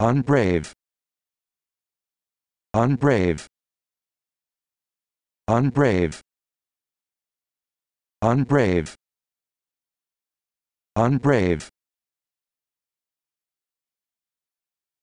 unbrave unbrave unbrave unbrave unbrave